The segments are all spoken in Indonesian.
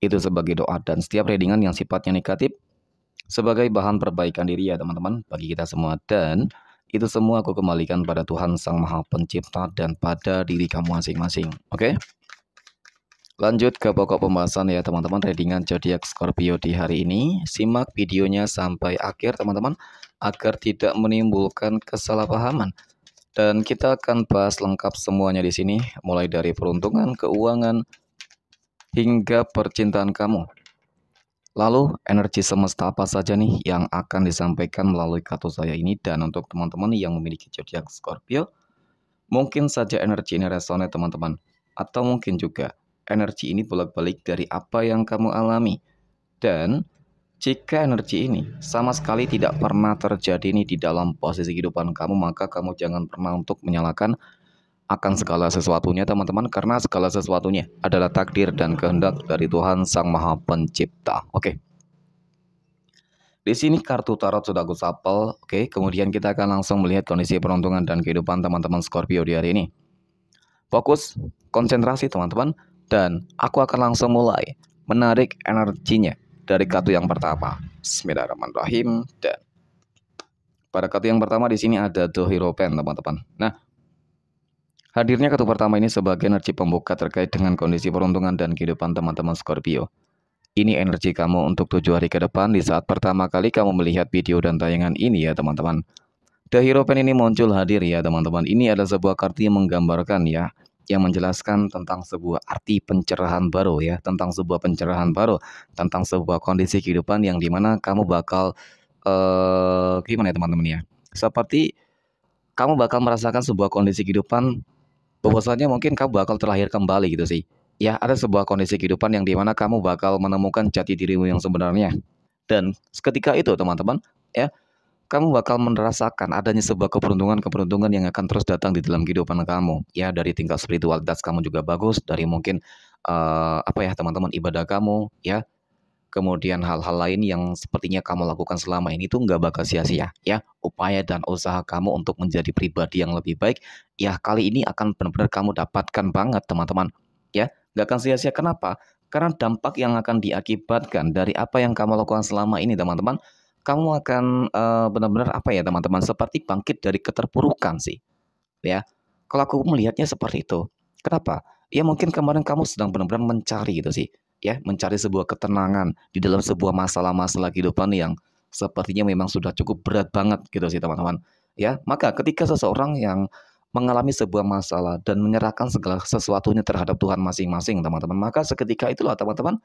itu sebagai doa dan setiap readingan yang sifatnya negatif sebagai bahan perbaikan diri ya teman-teman bagi kita semua dan itu semua aku kembalikan pada Tuhan Sang Maha Pencipta dan pada diri kamu masing-masing. Oke? Lanjut ke pokok pembahasan ya teman-teman readingan zodiak Scorpio di hari ini. Simak videonya sampai akhir teman-teman agar tidak menimbulkan kesalahpahaman. Dan kita akan bahas lengkap semuanya di sini mulai dari peruntungan, keuangan, hingga percintaan kamu. Lalu, energi semesta apa saja nih yang akan disampaikan melalui kartu saya ini dan untuk teman-teman yang memiliki zodiak Scorpio, mungkin saja energi ini resonate teman-teman atau mungkin juga energi ini bolak-balik dari apa yang kamu alami. Dan jika energi ini sama sekali tidak pernah terjadi nih di dalam posisi kehidupan kamu, maka kamu jangan pernah untuk menyalahkan akan segala sesuatunya teman-teman karena segala sesuatunya adalah takdir dan kehendak dari Tuhan Sang Maha Pencipta. Oke. Di sini kartu tarot sudah aku sapel. Oke, kemudian kita akan langsung melihat kondisi peruntungan dan kehidupan teman-teman Scorpio di hari ini. Fokus, konsentrasi teman-teman dan aku akan langsung mulai menarik energinya dari kartu yang pertama. Bismillahirrahmanirrahim dan pada kartu yang pertama di sini ada The Hero Pen, teman-teman. Nah, Hadirnya kartu pertama ini sebagai energi pembuka terkait dengan kondisi peruntungan dan kehidupan teman-teman Scorpio. Ini energi kamu untuk tujuh hari ke depan di saat pertama kali kamu melihat video dan tayangan ini ya teman-teman. The Hero Pen ini muncul hadir ya teman-teman. Ini adalah sebuah kartu yang menggambarkan ya, yang menjelaskan tentang sebuah arti pencerahan baru ya, tentang sebuah pencerahan baru, tentang sebuah kondisi kehidupan yang dimana kamu bakal, uh, gimana ya teman-teman ya, seperti kamu bakal merasakan sebuah kondisi kehidupan bahwasanya mungkin kamu bakal terlahir kembali gitu sih. Ya, ada sebuah kondisi kehidupan yang dimana kamu bakal menemukan jati dirimu yang sebenarnya. Dan seketika itu teman-teman, ya, kamu bakal merasakan adanya sebuah keberuntungan-keberuntungan yang akan terus datang di dalam kehidupan kamu. Ya, dari tingkat spiritualitas kamu juga bagus, dari mungkin uh, apa ya teman-teman ibadah kamu, ya, kemudian hal-hal lain yang sepertinya kamu lakukan selama ini tuh nggak bakal sia-sia ya upaya dan usaha kamu untuk menjadi pribadi yang lebih baik ya kali ini akan benar-benar kamu dapatkan banget teman-teman ya nggak akan sia-sia kenapa karena dampak yang akan diakibatkan dari apa yang kamu lakukan selama ini teman-teman kamu akan benar eh, benar-benar apa ya teman-teman seperti bangkit dari keterpurukan sih ya kalau aku melihatnya seperti itu kenapa ya mungkin kemarin kamu sedang benar-benar mencari gitu sih ya mencari sebuah ketenangan di dalam sebuah masalah-masalah kehidupan yang sepertinya memang sudah cukup berat banget gitu sih teman-teman ya maka ketika seseorang yang mengalami sebuah masalah dan menyerahkan segala sesuatunya terhadap Tuhan masing-masing teman-teman maka seketika itulah teman-teman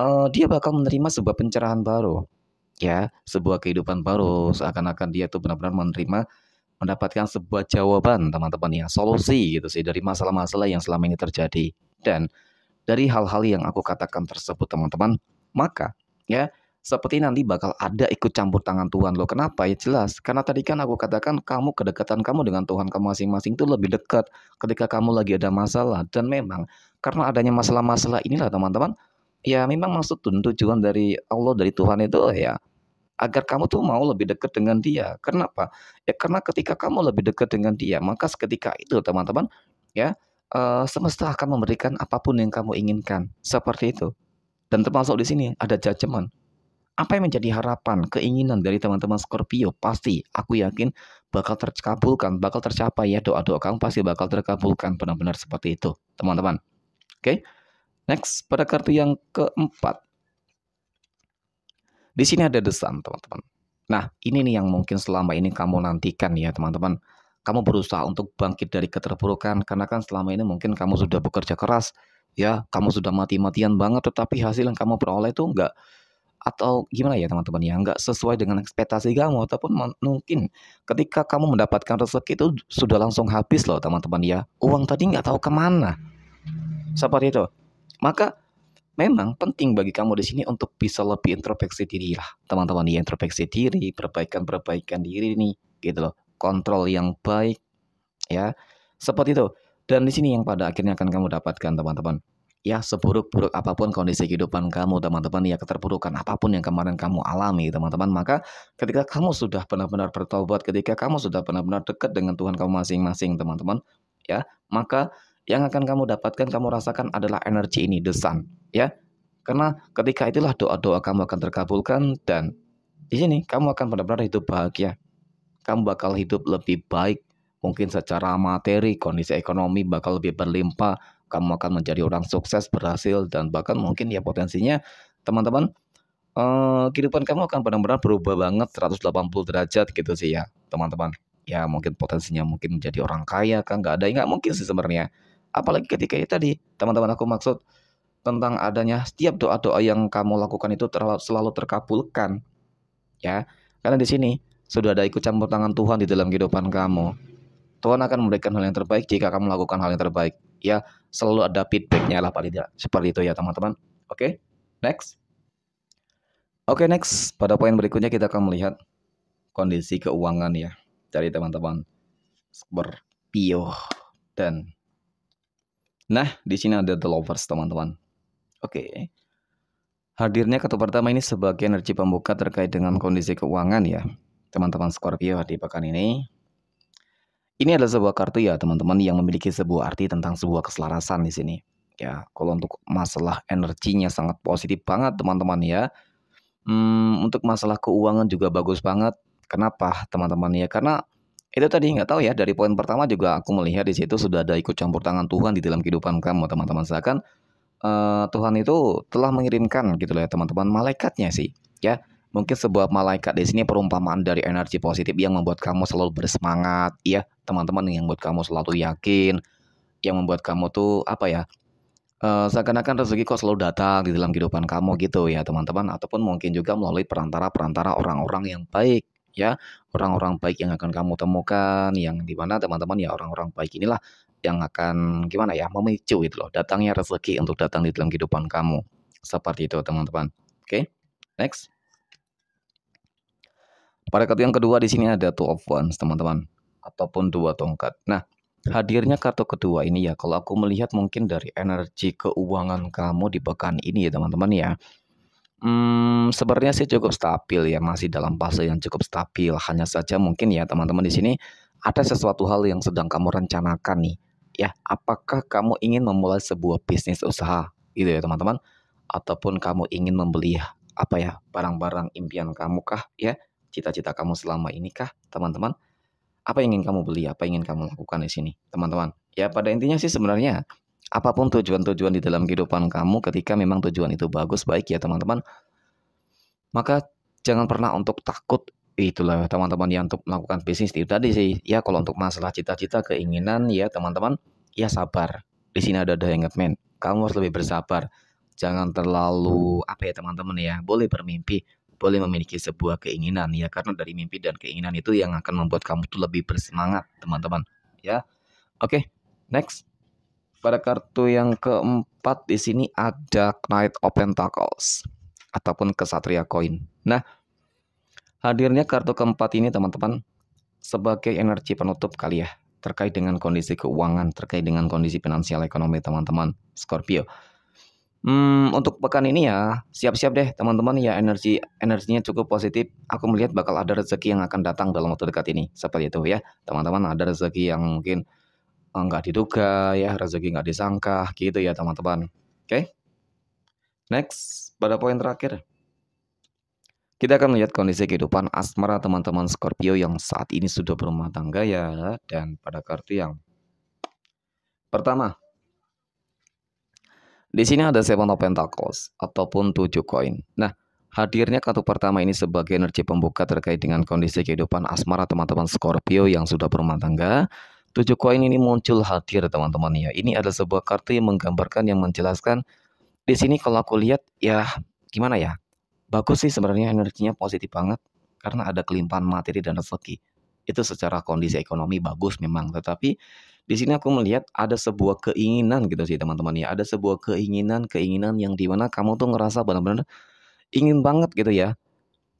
uh, dia bakal menerima sebuah pencerahan baru ya sebuah kehidupan baru seakan-akan dia itu benar-benar menerima mendapatkan sebuah jawaban teman-teman ya solusi gitu sih dari masalah-masalah yang selama ini terjadi dan dari hal-hal yang aku katakan tersebut teman-teman maka ya seperti nanti bakal ada ikut campur tangan Tuhan loh. Kenapa? Ya jelas. Karena tadi kan aku katakan kamu kedekatan kamu dengan Tuhan kamu masing-masing itu lebih dekat ketika kamu lagi ada masalah. Dan memang karena adanya masalah-masalah inilah teman-teman. Ya memang maksud dan tujuan dari Allah dari Tuhan itu ya agar kamu tuh mau lebih dekat dengan dia. Kenapa? Ya karena ketika kamu lebih dekat dengan dia, maka seketika itu teman-teman ya uh, semesta akan memberikan apapun yang kamu inginkan. Seperti itu. Dan termasuk di sini ada judgement. Apa yang menjadi harapan, keinginan dari teman-teman Scorpio pasti aku yakin bakal terkabulkan, bakal tercapai ya doa-doa kamu pasti bakal terkabulkan benar-benar seperti itu, teman-teman. Oke. Okay? Next, pada kartu yang keempat. Di sini ada desan, teman-teman. Nah, ini nih yang mungkin selama ini kamu nantikan ya, teman-teman kamu berusaha untuk bangkit dari keterpurukan karena kan selama ini mungkin kamu sudah bekerja keras ya kamu sudah mati-matian banget tetapi hasil yang kamu peroleh itu enggak atau gimana ya teman-teman ya enggak sesuai dengan ekspektasi kamu ataupun mungkin ketika kamu mendapatkan rezeki itu sudah langsung habis loh teman-teman ya uang tadi enggak tahu kemana seperti itu maka memang penting bagi kamu di sini untuk bisa lebih introspeksi diri lah teman-teman ya introspeksi diri perbaikan perbaikan diri nih gitu loh kontrol yang baik ya seperti itu dan di sini yang pada akhirnya akan kamu dapatkan teman-teman ya seburuk-buruk apapun kondisi kehidupan kamu teman-teman ya keterpurukan apapun yang kemarin kamu alami teman-teman maka ketika kamu sudah benar-benar bertobat ketika kamu sudah benar-benar dekat dengan Tuhan kamu masing-masing teman-teman ya maka yang akan kamu dapatkan kamu rasakan adalah energi ini desan, ya karena ketika itulah doa-doa kamu akan terkabulkan dan di sini kamu akan benar-benar hidup bahagia kamu bakal hidup lebih baik. Mungkin secara materi, kondisi ekonomi bakal lebih berlimpah. Kamu akan menjadi orang sukses, berhasil, dan bahkan mungkin ya potensinya teman-teman eh, kehidupan kamu akan benar-benar berubah banget 180 derajat gitu sih ya teman-teman. Ya mungkin potensinya mungkin menjadi orang kaya kan nggak ada, ya, nggak mungkin sih sebenarnya. Apalagi ketika itu tadi teman-teman aku maksud tentang adanya setiap doa-doa yang kamu lakukan itu terlalu, selalu terkabulkan ya karena di sini sudah ada ikut campur tangan Tuhan di dalam kehidupan kamu. Tuhan akan memberikan hal yang terbaik jika kamu melakukan hal yang terbaik. Ya, selalu ada feedbacknya lah paling tidak. Seperti itu ya teman-teman. Oke, next. Oke, next. Pada poin berikutnya kita akan melihat kondisi keuangan ya dari teman-teman bio dan Nah, di sini ada The Lovers, teman-teman. Oke. Okay. Hadirnya kartu pertama ini sebagai energi pembuka terkait dengan kondisi keuangan ya teman-teman Scorpio di pekan ini. Ini adalah sebuah kartu ya teman-teman yang memiliki sebuah arti tentang sebuah keselarasan di sini. Ya, kalau untuk masalah energinya sangat positif banget teman-teman ya. Hmm, untuk masalah keuangan juga bagus banget. Kenapa teman-teman ya? Karena itu tadi nggak tahu ya dari poin pertama juga aku melihat di situ sudah ada ikut campur tangan Tuhan di dalam kehidupan kamu teman-teman. Seakan uh, eh, Tuhan itu telah mengirimkan gitu loh ya teman-teman malaikatnya sih ya Mungkin sebuah malaikat di sini perumpamaan dari energi positif yang membuat kamu selalu bersemangat, ya teman-teman yang membuat kamu selalu yakin, yang membuat kamu tuh apa ya? Uh, seakan-akan rezeki kok selalu datang di dalam kehidupan kamu gitu ya teman-teman ataupun mungkin juga melalui perantara-perantara orang-orang yang baik ya orang-orang baik yang akan kamu temukan yang di mana teman-teman ya orang-orang baik inilah yang akan gimana ya memicu itu loh datangnya rezeki untuk datang di dalam kehidupan kamu seperti itu teman-teman oke okay, next pada kartu yang kedua di sini ada two of ones teman-teman, ataupun dua tongkat. Nah, hadirnya kartu kedua ini ya, kalau aku melihat mungkin dari energi keuangan kamu di pekan ini ya, teman-teman ya. Hmm, sebenarnya sih cukup stabil ya, masih dalam fase yang cukup stabil. Hanya saja mungkin ya, teman-teman di sini ada sesuatu hal yang sedang kamu rencanakan nih. Ya, apakah kamu ingin memulai sebuah bisnis usaha gitu ya, teman-teman? Ataupun kamu ingin membeli apa ya barang-barang impian kamu kah ya cita-cita kamu selama ini kah, teman-teman? Apa yang ingin kamu beli? Apa yang ingin kamu lakukan di sini, teman-teman? Ya, pada intinya sih sebenarnya apapun tujuan-tujuan di dalam kehidupan kamu ketika memang tujuan itu bagus, baik ya, teman-teman. Maka jangan pernah untuk takut itulah teman-teman yang untuk melakukan bisnis itu tadi sih ya kalau untuk masalah cita-cita keinginan ya teman-teman ya sabar di sini ada ada men kamu harus lebih bersabar jangan terlalu apa ya teman-teman ya boleh bermimpi boleh memiliki sebuah keinginan ya karena dari mimpi dan keinginan itu yang akan membuat kamu tuh lebih bersemangat teman-teman ya oke okay, next pada kartu yang keempat di sini ada Knight of Pentacles ataupun kesatria koin nah hadirnya kartu keempat ini teman-teman sebagai energi penutup kali ya terkait dengan kondisi keuangan terkait dengan kondisi finansial ekonomi teman-teman Scorpio Hmm, untuk pekan ini ya, siap-siap deh teman-teman ya energi energinya cukup positif. Aku melihat bakal ada rezeki yang akan datang dalam waktu dekat ini. Seperti itu ya, teman-teman ada rezeki yang mungkin eh, nggak diduga ya, rezeki nggak disangka gitu ya teman-teman. Oke, okay? next pada poin terakhir. Kita akan melihat kondisi kehidupan asmara teman-teman Scorpio yang saat ini sudah berumah tangga ya dan pada kartu yang pertama di sini ada Seven of Pentacles ataupun 7 koin. Nah, hadirnya kartu pertama ini sebagai energi pembuka terkait dengan kondisi kehidupan asmara teman-teman Scorpio yang sudah berumah tangga. 7 koin ini muncul hadir teman-teman ya. Ini ada sebuah kartu yang menggambarkan yang menjelaskan di sini kalau aku lihat ya gimana ya? Bagus sih sebenarnya energinya positif banget karena ada kelimpahan materi dan rezeki. Itu secara kondisi ekonomi bagus memang, tetapi di sini aku melihat ada sebuah keinginan gitu sih teman-teman ya. Ada sebuah keinginan-keinginan yang dimana kamu tuh ngerasa benar-benar ingin banget gitu ya.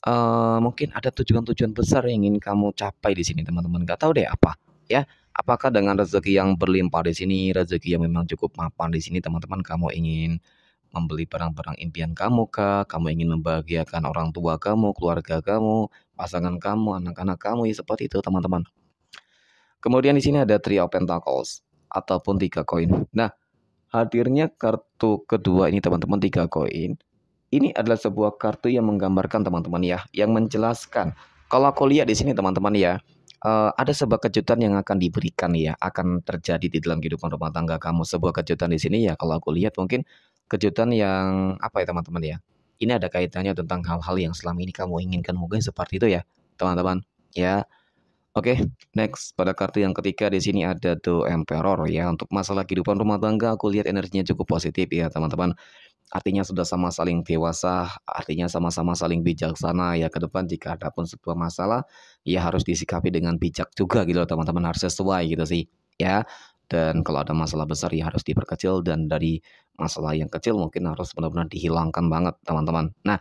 Uh, mungkin ada tujuan-tujuan besar yang ingin kamu capai di sini teman-teman. Gak tahu deh apa ya. Apakah dengan rezeki yang berlimpah di sini, rezeki yang memang cukup mapan di sini teman-teman kamu ingin membeli barang-barang impian kamu kah? Kamu ingin membahagiakan orang tua kamu, keluarga kamu, pasangan kamu, anak-anak kamu, ya seperti itu teman-teman. Kemudian di sini ada Three of Pentacles ataupun tiga koin. Nah, hadirnya kartu kedua ini teman-teman tiga koin. Ini adalah sebuah kartu yang menggambarkan teman-teman ya, yang menjelaskan. Kalau aku lihat di sini teman-teman ya, uh, ada sebuah kejutan yang akan diberikan ya, akan terjadi di dalam kehidupan rumah tangga kamu. Sebuah kejutan di sini ya, kalau aku lihat mungkin kejutan yang apa ya teman-teman ya. Ini ada kaitannya tentang hal-hal yang selama ini kamu inginkan mungkin seperti itu ya, teman-teman. Ya, Oke, okay, next pada kartu yang ketiga di sini ada The Emperor ya. Untuk masalah kehidupan rumah tangga aku lihat energinya cukup positif ya, teman-teman. Artinya sudah sama saling dewasa, artinya sama-sama saling bijaksana ya ke depan jika ada pun sebuah masalah ya harus disikapi dengan bijak juga gitu loh teman-teman, harus sesuai gitu sih ya. Dan kalau ada masalah besar ya harus diperkecil dan dari masalah yang kecil mungkin harus benar-benar dihilangkan banget teman-teman. Nah,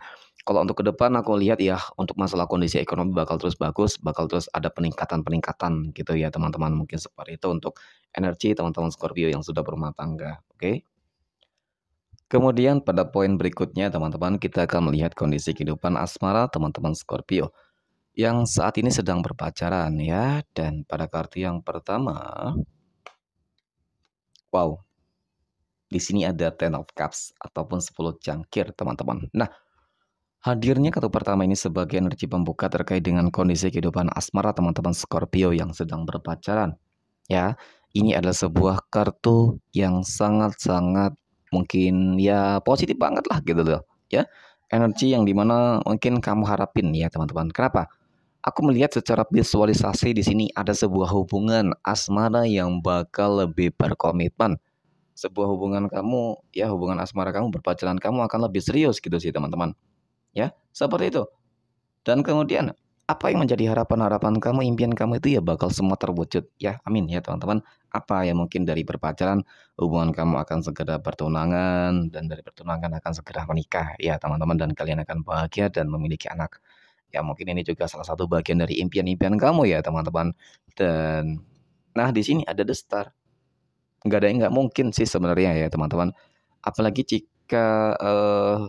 kalau untuk ke depan aku lihat ya untuk masalah kondisi ekonomi bakal terus bagus, bakal terus ada peningkatan-peningkatan gitu ya teman-teman. Mungkin seperti itu untuk energi teman-teman Scorpio yang sudah berumah tangga, oke? Okay? Kemudian pada poin berikutnya teman-teman kita akan melihat kondisi kehidupan asmara teman-teman Scorpio yang saat ini sedang berpacaran ya dan pada kartu yang pertama wow di sini ada ten of cups ataupun 10 cangkir teman-teman. Nah, Hadirnya kartu pertama ini sebagai energi pembuka terkait dengan kondisi kehidupan asmara teman-teman Scorpio yang sedang berpacaran. Ya, ini adalah sebuah kartu yang sangat-sangat mungkin ya positif banget lah gitu loh. Ya, energi yang dimana mungkin kamu harapin ya teman-teman. Kenapa? Aku melihat secara visualisasi di sini ada sebuah hubungan asmara yang bakal lebih berkomitmen. Sebuah hubungan kamu, ya hubungan asmara kamu berpacaran kamu akan lebih serius gitu sih teman-teman ya seperti itu dan kemudian apa yang menjadi harapan-harapan kamu, impian kamu itu ya bakal semua terwujud. Ya, amin ya teman-teman. Apa yang mungkin dari perpacaran hubungan kamu akan segera bertunangan dan dari pertunangan akan segera menikah. Ya, teman-teman dan kalian akan bahagia dan memiliki anak. Ya, mungkin ini juga salah satu bagian dari impian-impian kamu ya, teman-teman. Dan nah di sini ada The Star. Nggak ada yang nggak mungkin sih sebenarnya ya, teman-teman. Apalagi jika uh,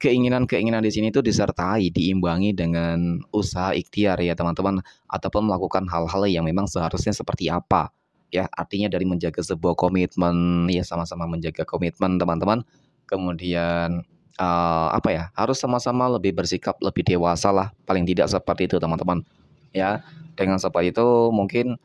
keinginan-keinginan di sini itu disertai diimbangi dengan usaha ikhtiar ya teman-teman ataupun melakukan hal-hal yang memang seharusnya seperti apa ya artinya dari menjaga sebuah komitmen ya sama-sama menjaga komitmen teman-teman kemudian uh, apa ya harus sama-sama lebih bersikap lebih dewasa lah paling tidak seperti itu teman-teman ya dengan seperti itu mungkin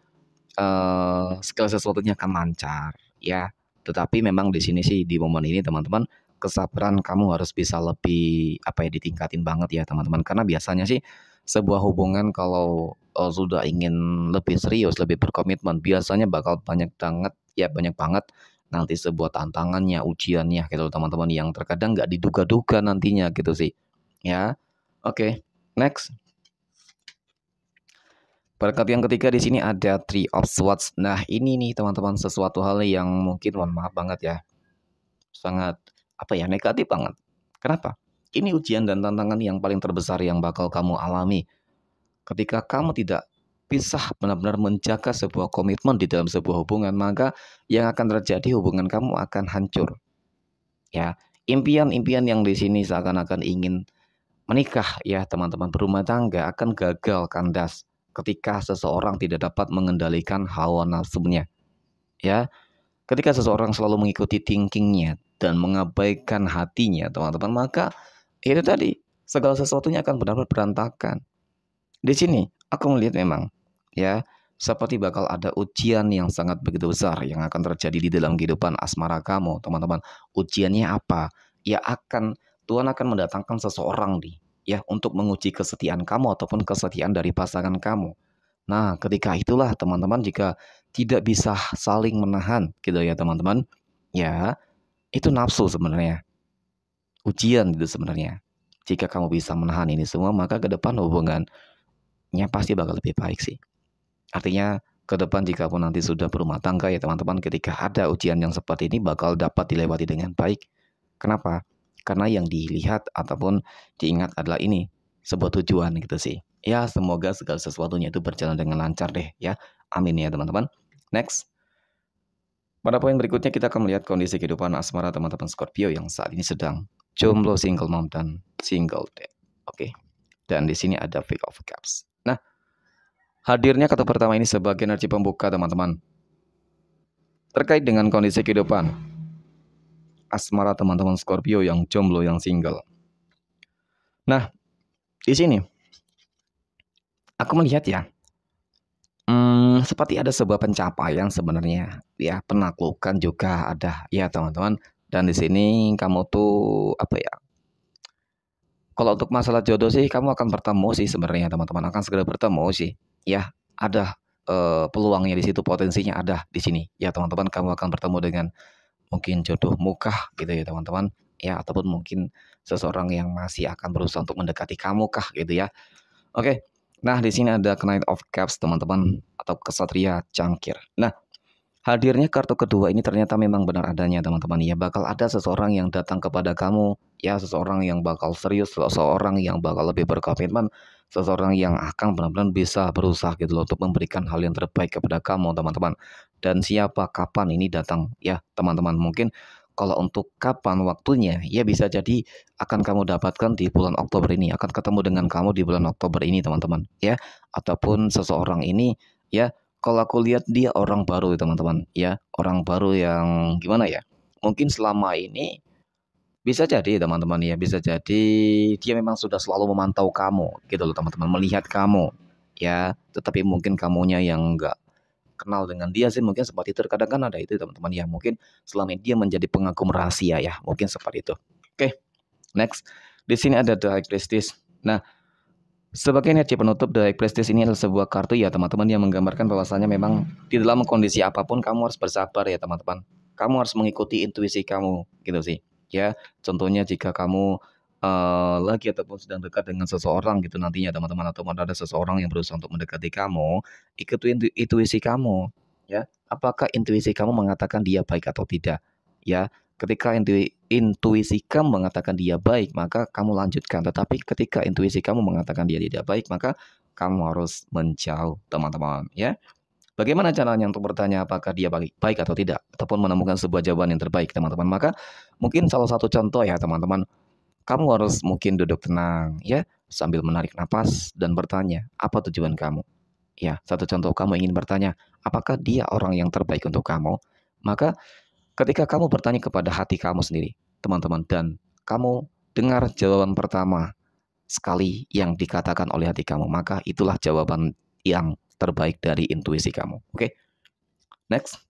uh, segala sesuatunya akan lancar ya tetapi memang di sini sih di momen ini teman-teman kesabaran kamu harus bisa lebih apa ya ditingkatin banget ya teman-teman karena biasanya sih sebuah hubungan kalau uh, sudah ingin lebih serius lebih berkomitmen biasanya bakal banyak banget ya banyak banget nanti sebuah tantangannya ujiannya gitu teman-teman yang terkadang nggak diduga-duga nantinya gitu sih ya oke okay, next Berkat yang ketiga di sini ada Three of Swords. Nah, ini nih teman-teman sesuatu hal yang mungkin mohon maaf banget ya. Sangat apa ya negatif banget. Kenapa? Ini ujian dan tantangan yang paling terbesar yang bakal kamu alami ketika kamu tidak bisa benar-benar menjaga sebuah komitmen di dalam sebuah hubungan maka yang akan terjadi hubungan kamu akan hancur ya impian-impian yang di sini seakan-akan ingin menikah ya teman-teman berumah tangga akan gagal kandas ketika seseorang tidak dapat mengendalikan hawa nafsunya ya ketika seseorang selalu mengikuti thinkingnya dan mengabaikan hatinya, teman-teman, maka itu tadi segala sesuatunya akan benar-benar berantakan. Di sini aku melihat memang ya seperti bakal ada ujian yang sangat begitu besar yang akan terjadi di dalam kehidupan asmara kamu, teman-teman. Ujiannya apa? Ya akan Tuhan akan mendatangkan seseorang di, ya untuk menguji kesetiaan kamu ataupun kesetiaan dari pasangan kamu. Nah, ketika itulah teman-teman jika tidak bisa saling menahan gitu ya, teman-teman. Ya, itu nafsu sebenarnya. Ujian itu sebenarnya. Jika kamu bisa menahan ini semua, maka ke depan hubungannya pasti bakal lebih baik sih. Artinya ke depan jika pun nanti sudah berumah tangga ya teman-teman ketika ada ujian yang seperti ini bakal dapat dilewati dengan baik. Kenapa? Karena yang dilihat ataupun diingat adalah ini sebuah tujuan gitu sih. Ya semoga segala sesuatunya itu berjalan dengan lancar deh ya. Amin ya teman-teman. Next. Pada poin berikutnya kita akan melihat kondisi kehidupan asmara teman-teman Scorpio yang saat ini sedang jomblo, single mom dan single dad. Oke. Okay. Dan di sini ada Pick of caps. Nah, hadirnya kata pertama ini sebagai energi pembuka teman-teman. Terkait dengan kondisi kehidupan asmara teman-teman Scorpio yang jomblo yang single. Nah, di sini aku melihat ya hmm, seperti ada sebuah pencapaian sebenarnya ya penaklukan juga ada ya teman-teman dan di sini kamu tuh apa ya kalau untuk masalah jodoh sih kamu akan bertemu sih sebenarnya teman-teman akan segera bertemu sih ya ada uh, peluangnya di situ potensinya ada di sini ya teman-teman kamu akan bertemu dengan mungkin jodoh muka gitu ya teman-teman ya ataupun mungkin seseorang yang masih akan berusaha untuk mendekati kamu kah gitu ya oke Nah, di sini ada Knight of Cups, teman-teman, atau kesatria cangkir. Nah, hadirnya kartu kedua ini ternyata memang benar adanya, teman-teman. Ya, bakal ada seseorang yang datang kepada kamu, ya, seseorang yang bakal serius, seseorang yang bakal lebih berkomitmen, seseorang yang akan benar-benar bisa berusaha gitu loh untuk memberikan hal yang terbaik kepada kamu, teman-teman. Dan siapa kapan ini datang, ya, teman-teman. Mungkin kalau untuk kapan waktunya, ya bisa jadi akan kamu dapatkan di bulan Oktober ini, akan ketemu dengan kamu di bulan Oktober ini, teman-teman, ya. Ataupun seseorang ini, ya, kalau aku lihat dia orang baru, teman-teman, ya, orang baru yang gimana ya? Mungkin selama ini bisa jadi teman-teman ya, bisa jadi dia memang sudah selalu memantau kamu, gitu loh teman-teman, melihat kamu, ya. Tetapi mungkin kamunya yang enggak kenal dengan dia sih mungkin seperti itu kadang kan ada itu teman-teman ya mungkin selama ini dia menjadi pengagum rahasia ya mungkin seperti itu oke okay, next di sini ada the high Priestess. nah sebagai energi penutup the high Priestess ini adalah sebuah kartu ya teman-teman yang menggambarkan bahwasanya memang di dalam kondisi apapun kamu harus bersabar ya teman-teman kamu harus mengikuti intuisi kamu gitu sih ya contohnya jika kamu uh, lagi ataupun sedang dekat dengan seseorang gitu nantinya teman-teman atau ada seseorang yang berusaha untuk mendekati kamu, ikutin intuisi kamu ya. Apakah intuisi kamu mengatakan dia baik atau tidak? Ya, ketika intuisi kamu mengatakan dia baik, maka kamu lanjutkan. Tetapi ketika intuisi kamu mengatakan dia tidak baik, maka kamu harus menjauh, teman-teman, ya. Bagaimana caranya untuk bertanya apakah dia baik atau tidak ataupun menemukan sebuah jawaban yang terbaik, teman-teman? Maka mungkin salah satu contoh ya, teman-teman kamu harus mungkin duduk tenang ya sambil menarik nafas dan bertanya apa tujuan kamu. Ya, satu contoh kamu ingin bertanya, apakah dia orang yang terbaik untuk kamu? Maka ketika kamu bertanya kepada hati kamu sendiri, teman-teman, dan kamu dengar jawaban pertama sekali yang dikatakan oleh hati kamu, maka itulah jawaban yang terbaik dari intuisi kamu. Oke, okay? next.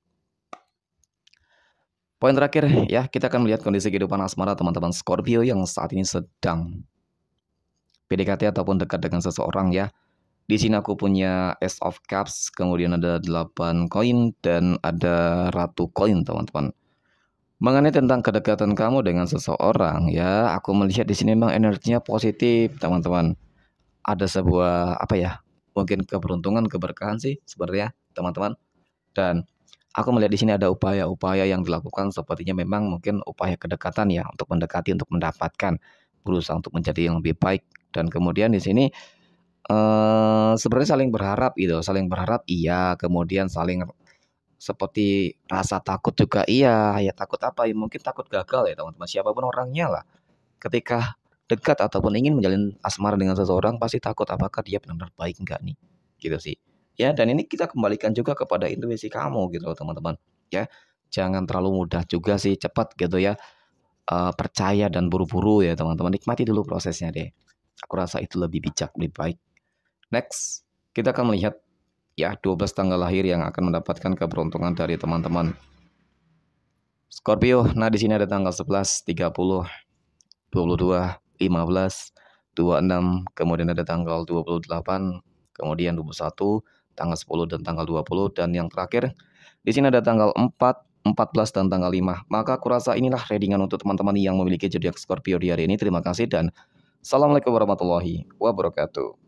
Poin terakhir ya, kita akan melihat kondisi kehidupan asmara teman-teman Scorpio yang saat ini sedang PDKT ataupun dekat dengan seseorang ya. Di sini aku punya Ace of Cups, kemudian ada 8 koin dan ada Ratu koin teman-teman. Mengenai tentang kedekatan kamu dengan seseorang ya, aku melihat di sini memang energinya positif teman-teman. Ada sebuah apa ya? Mungkin keberuntungan, keberkahan sih sebenarnya teman-teman. Dan Aku melihat di sini ada upaya-upaya yang dilakukan sepertinya memang mungkin upaya kedekatan ya untuk mendekati untuk mendapatkan berusaha untuk menjadi yang lebih baik dan kemudian di sini eh, sebenarnya saling berharap gitu saling berharap iya kemudian saling seperti rasa takut juga iya ya takut apa ya mungkin takut gagal ya teman-teman siapapun orangnya lah ketika dekat ataupun ingin menjalin asmara dengan seseorang pasti takut apakah dia benar-benar baik enggak nih gitu sih ya dan ini kita kembalikan juga kepada intuisi kamu gitu teman-teman ya jangan terlalu mudah juga sih cepat gitu ya e, percaya dan buru-buru ya teman-teman nikmati dulu prosesnya deh aku rasa itu lebih bijak lebih baik next kita akan melihat ya 12 tanggal lahir yang akan mendapatkan keberuntungan dari teman-teman Scorpio nah di sini ada tanggal 11 30 22 15 26 kemudian ada tanggal 28 kemudian 21 tanggal 10 dan tanggal 20 dan yang terakhir di sini ada tanggal 4, 14 dan tanggal 5. Maka kurasa inilah readingan untuk teman-teman yang memiliki zodiak Scorpio di hari ini. Terima kasih dan Assalamualaikum warahmatullahi wabarakatuh.